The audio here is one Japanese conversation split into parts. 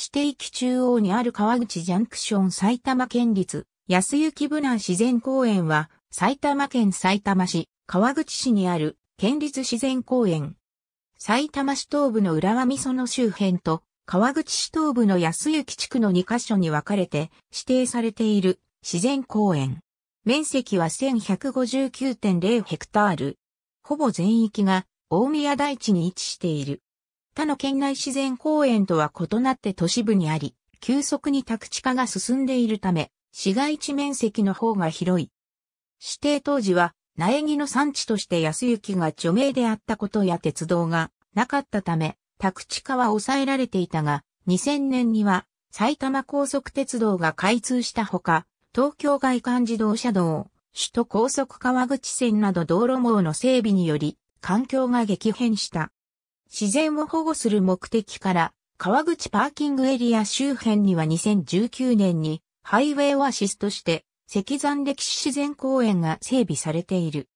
指定域中央にある川口ジャンクション埼玉県立安行武南自然公園は埼玉県埼玉市川口市にある県立自然公園。埼玉市東部の浦和美園周辺と川口市東部の安行地区の2カ所に分かれて指定されている自然公園。面積は1159.0ヘクタール。ほぼ全域が大宮台地に位置している。他の県内自然公園とは異なって都市部にあり、急速に宅地化が進んでいるため、市街地面積の方が広い。指定当時は、苗木の産地として安行が著名であったことや鉄道がなかったため、宅地化は抑えられていたが、2000年には埼玉高速鉄道が開通したほか、東京外環自動車道、首都高速川口線など道路網の整備により、環境が激変した。自然を保護する目的から、川口パーキングエリア周辺には2019年にハイウェイオアシスとして石山歴史自然公園が整備されている。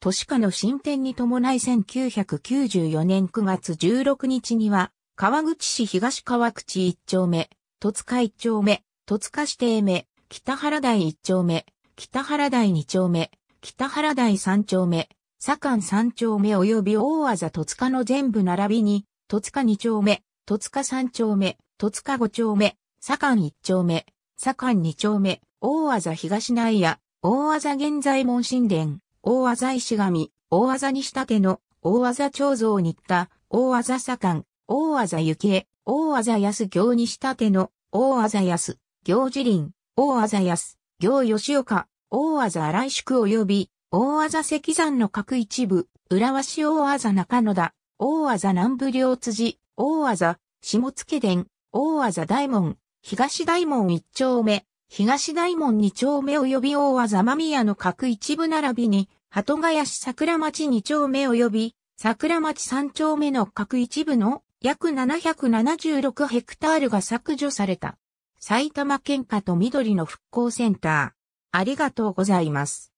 都市化の進展に伴い1994年9月16日には、川口市東川口1丁目、戸塚1丁目、戸塚指定目、北原台1丁目、北原台2丁目、北原台3丁目、左官三丁目及び大技戸塚の全部並びに、戸塚二丁目、戸塚三丁目、戸塚五丁目、左官一丁目、左官二丁目、大技東内野、大技現在門神殿、大技石神、大技西立の、大技彫像った、大技左官、大技行江、大技安行西立の、大技安、行寺林、大技安、行吉岡、大技来宿及び、大技石山の各一部、浦和市大技中野田、大技南部両辻、大技、下付殿、大技大門、東大門一丁目、東大門二丁目及び大技間宮の各一部並びに、鳩ヶ谷市桜町二丁目及び、桜町三丁目の各一部の約776ヘクタールが削除された。埼玉県下と緑の復興センター。ありがとうございます。